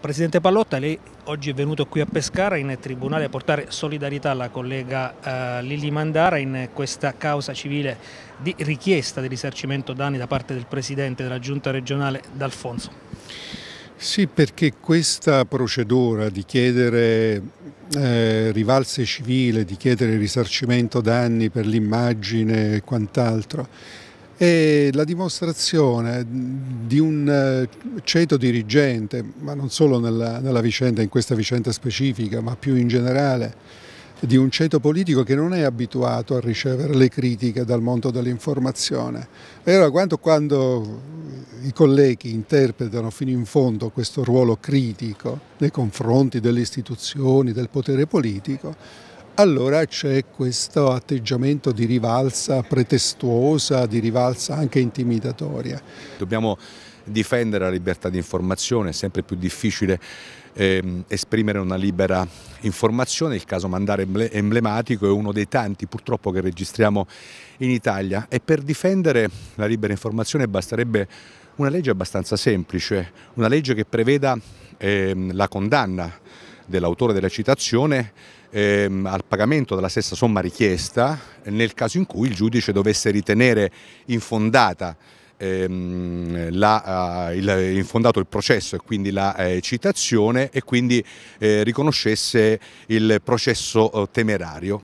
Presidente Pallotta, lei oggi è venuto qui a Pescara in tribunale a portare solidarietà alla collega eh, Lili Mandara in questa causa civile di richiesta di risarcimento danni da parte del Presidente della Giunta regionale D'Alfonso. Sì, perché questa procedura di chiedere eh, rivalse civile, di chiedere risarcimento danni per l'immagine e quant'altro è la dimostrazione di un eh, ceto dirigente, ma non solo nella, nella vicenda, in questa vicenda specifica, ma più in generale, di un ceto politico che non è abituato a ricevere le critiche dal mondo dell'informazione. E allora quando, quando, i colleghi interpretano fino in fondo questo ruolo critico nei confronti delle istituzioni, del potere politico, allora c'è questo atteggiamento di rivalsa pretestuosa, di rivalsa anche intimidatoria. Dobbiamo difendere la libertà di informazione, è sempre più difficile eh, esprimere una libera informazione, il caso Mandare emblematico è uno dei tanti purtroppo che registriamo in Italia e per difendere la libera informazione basterebbe una legge abbastanza semplice, una legge che preveda eh, la condanna dell'autore della citazione ehm, al pagamento della stessa somma richiesta nel caso in cui il giudice dovesse ritenere infondata ehm, la, eh, il, infondato il processo e quindi la eh, citazione e quindi eh, riconoscesse il processo eh, temerario.